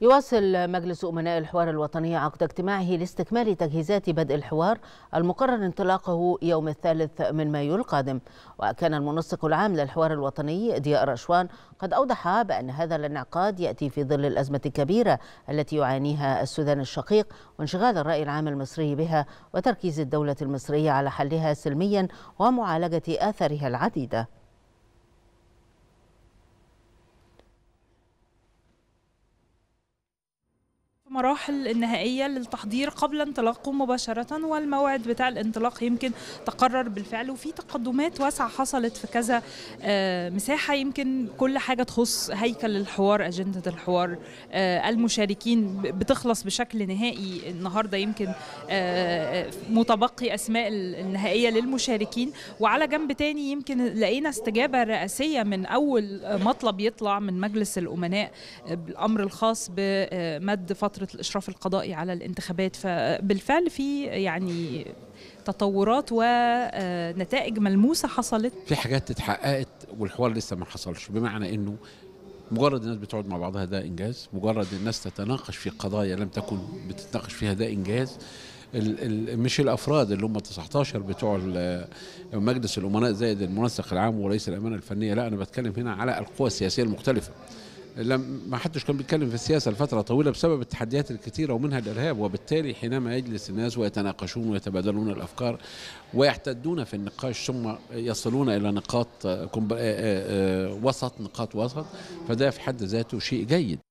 يواصل مجلس أمناء الحوار الوطني عقد اجتماعه لاستكمال تجهيزات بدء الحوار المقرر انطلاقه يوم الثالث من مايو القادم وكان المنسق العام للحوار الوطني ضياء رشوان قد أوضح بأن هذا الانعقاد يأتي في ظل الأزمة الكبيرة التي يعانيها السودان الشقيق وانشغال الرأي العام المصري بها وتركيز الدولة المصرية على حلها سلميا ومعالجة آثارها العديدة في مراحل النهائية للتحضير قبل انطلاقه مباشرة والموعد بتاع الانطلاق يمكن تقرر بالفعل وفي تقدمات واسعة حصلت في كذا آه، مساحة يمكن كل حاجة تخص هيكل الحوار أجندة الحوار آه، المشاركين بتخلص بشكل نهائي النهاردة يمكن آه، متبقي أسماء النهائية للمشاركين وعلى جنب تاني يمكن لقينا استجابة رئاسية من أول مطلب يطلع من مجلس الأمناء بالأمر الخاص بمد فترة فكره الاشراف القضائي على الانتخابات فبالفعل في يعني تطورات ونتائج آه، ملموسه حصلت في حاجات اتحققت والحوار لسه ما حصلش بمعنى انه مجرد الناس بتقعد مع بعضها ده انجاز مجرد الناس تتناقش في قضايا لم تكن بتتناقش فيها ده انجاز الـ الـ مش الافراد اللي هم 19 بتوع مجلس الامناء زائد المنسق العام ورئيس الامانه الفنيه لا انا بتكلم هنا على القوى السياسيه المختلفه لم ما حدش كان بيتكلم في السياسه لفتره طويله بسبب التحديات الكثيره ومنها الارهاب وبالتالي حينما يجلس الناس ويتناقشون ويتبادلون الافكار ويحتدون في النقاش ثم يصلون الى نقاط آه، آه، آه، وسط نقاط وسط فده في حد ذاته شيء جيد